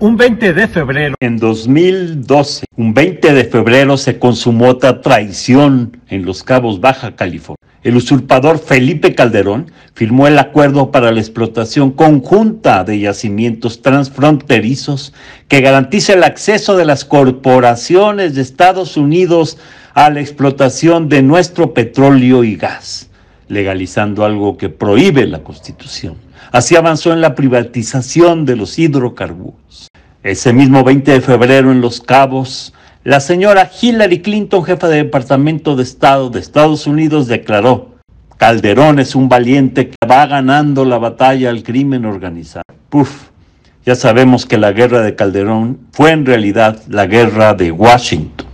Un 20 de febrero. En 2012, un 20 de febrero se consumó otra traición en Los Cabos, Baja California. El usurpador Felipe Calderón firmó el acuerdo para la explotación conjunta de yacimientos transfronterizos que garantiza el acceso de las corporaciones de Estados Unidos a la explotación de nuestro petróleo y gas legalizando algo que prohíbe la Constitución. Así avanzó en la privatización de los hidrocarburos. Ese mismo 20 de febrero en Los Cabos, la señora Hillary Clinton, jefa de Departamento de Estado de Estados Unidos, declaró, Calderón es un valiente que va ganando la batalla al crimen organizado. Puf, ya sabemos que la guerra de Calderón fue en realidad la guerra de Washington.